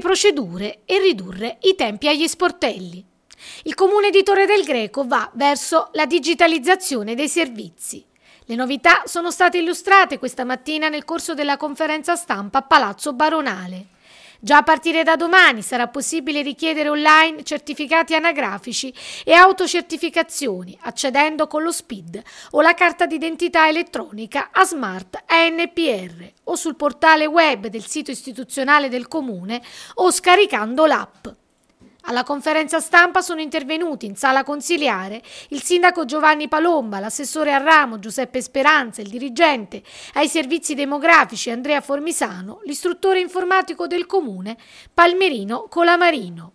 le procedure e ridurre i tempi agli sportelli. Il comune di Torre del Greco va verso la digitalizzazione dei servizi. Le novità sono state illustrate questa mattina nel corso della conferenza stampa a Palazzo Baronale. Già a partire da domani sarà possibile richiedere online certificati anagrafici e autocertificazioni accedendo con lo SPID o la carta d'identità elettronica a Smart ANPR o sul portale web del sito istituzionale del comune o scaricando l'app. Alla conferenza stampa sono intervenuti in sala consiliare il sindaco Giovanni Palomba, l'assessore a ramo Giuseppe Speranza, il dirigente ai servizi demografici Andrea Formisano, l'istruttore informatico del comune Palmerino Colamarino.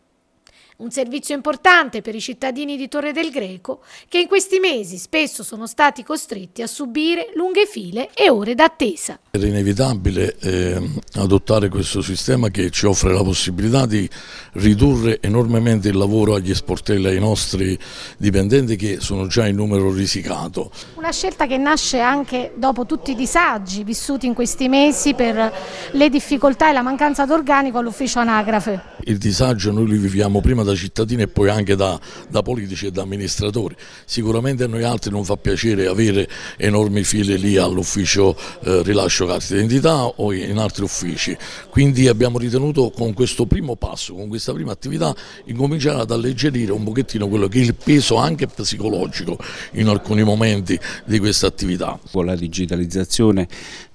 Un servizio importante per i cittadini di Torre del Greco che in questi mesi spesso sono stati costretti a subire lunghe file e ore d'attesa. Era inevitabile eh, adottare questo sistema che ci offre la possibilità di ridurre enormemente il lavoro agli sportelli, ai nostri dipendenti che sono già in numero risicato. Una scelta che nasce anche dopo tutti i disagi vissuti in questi mesi per le difficoltà e la mancanza d'organico all'ufficio anagrafe il disagio noi lo viviamo prima da cittadini e poi anche da, da politici e da amministratori. Sicuramente a noi altri non fa piacere avere enormi file lì all'ufficio eh, rilascio carte d'identità o in altri uffici, quindi abbiamo ritenuto con questo primo passo, con questa prima attività, incominciare ad alleggerire un pochettino quello che è il peso anche psicologico in alcuni momenti di questa attività. Con la digitalizzazione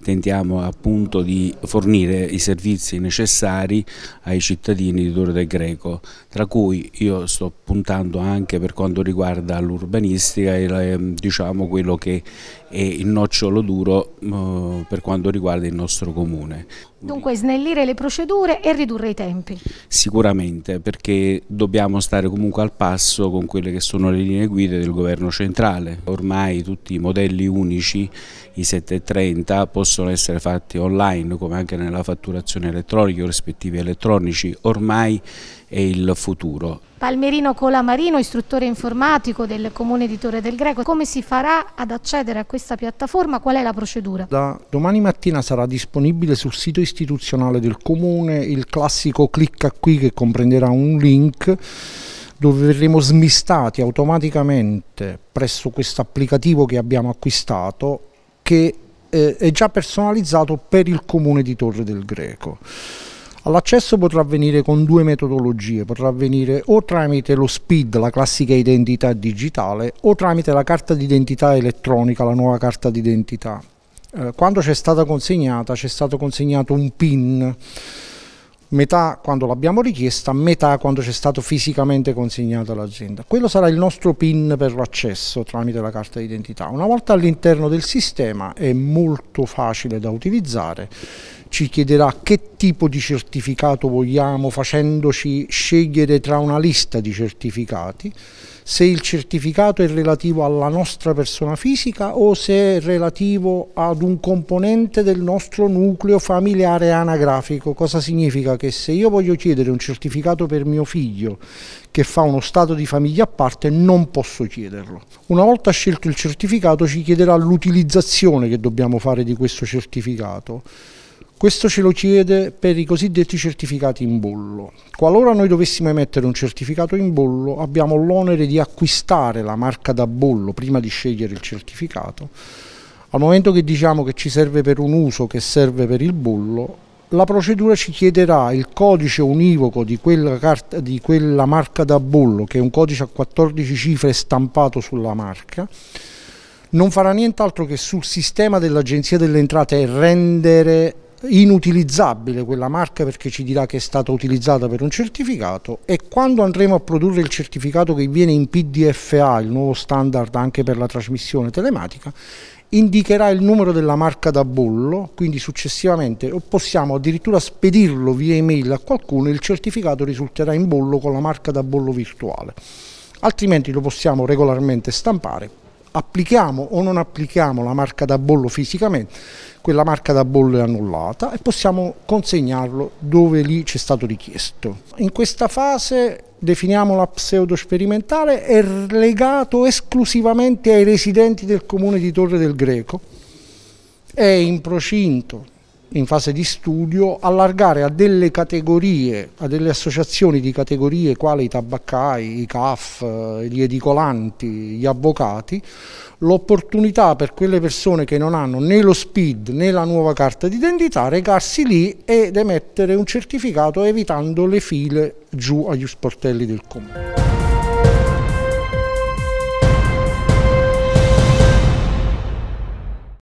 tentiamo appunto di fornire i servizi necessari ai cittadini l'imprenditore del greco, tra cui io sto puntando anche per quanto riguarda l'urbanistica e ehm, diciamo, quello che è il nocciolo duro eh, per quanto riguarda il nostro comune. Dunque snellire le procedure e ridurre i tempi? Sicuramente perché dobbiamo stare comunque al passo con quelle che sono le linee guida del governo centrale. Ormai tutti i modelli unici, i 730, possono essere fatti online come anche nella fatturazione elettronica o rispettivi elettronici. Ormai ormai è il futuro. Palmerino Colamarino, istruttore informatico del comune di Torre del Greco, come si farà ad accedere a questa piattaforma? Qual è la procedura? Da domani mattina sarà disponibile sul sito istituzionale del comune il classico clicca qui che comprenderà un link dove verremo smistati automaticamente presso questo applicativo che abbiamo acquistato che eh, è già personalizzato per il comune di Torre del Greco. L'accesso potrà avvenire con due metodologie, potrà avvenire o tramite lo SPID, la classica identità digitale, o tramite la carta d'identità elettronica, la nuova carta d'identità. Eh, quando c'è stata consegnata, c'è stato consegnato un PIN, metà quando l'abbiamo richiesta, metà quando c'è stato fisicamente consegnato all'azienda. Quello sarà il nostro PIN per l'accesso tramite la carta d'identità. Una volta all'interno del sistema è molto facile da utilizzare ci chiederà che tipo di certificato vogliamo facendoci scegliere tra una lista di certificati, se il certificato è relativo alla nostra persona fisica o se è relativo ad un componente del nostro nucleo familiare anagrafico. Cosa significa che se io voglio chiedere un certificato per mio figlio che fa uno stato di famiglia a parte non posso chiederlo. Una volta scelto il certificato ci chiederà l'utilizzazione che dobbiamo fare di questo certificato. Questo ce lo chiede per i cosiddetti certificati in bollo. Qualora noi dovessimo emettere un certificato in bollo abbiamo l'onere di acquistare la marca da bollo prima di scegliere il certificato. Al momento che diciamo che ci serve per un uso, che serve per il bollo, la procedura ci chiederà il codice univoco di quella, carta, di quella marca da bollo, che è un codice a 14 cifre stampato sulla marca, non farà nient'altro che sul sistema dell'Agenzia delle Entrate rendere inutilizzabile quella marca perché ci dirà che è stata utilizzata per un certificato e quando andremo a produrre il certificato che viene in PDFA, il nuovo standard anche per la trasmissione telematica, indicherà il numero della marca da bollo, quindi successivamente o possiamo addirittura spedirlo via email a qualcuno e il certificato risulterà in bollo con la marca da bollo virtuale, altrimenti lo possiamo regolarmente stampare, applichiamo o non applichiamo la marca da bollo fisicamente, quella marca da bollo è annullata e possiamo consegnarlo dove lì ci è stato richiesto. In questa fase definiamola sperimentale è legato esclusivamente ai residenti del comune di Torre del Greco, è in procinto in fase di studio, allargare a delle categorie, a delle associazioni di categorie quali i tabaccai, i CAF, eh, gli edicolanti, gli avvocati, l'opportunità per quelle persone che non hanno né lo SPID né la nuova carta d'identità recarsi lì ed emettere un certificato evitando le file giù agli sportelli del comune.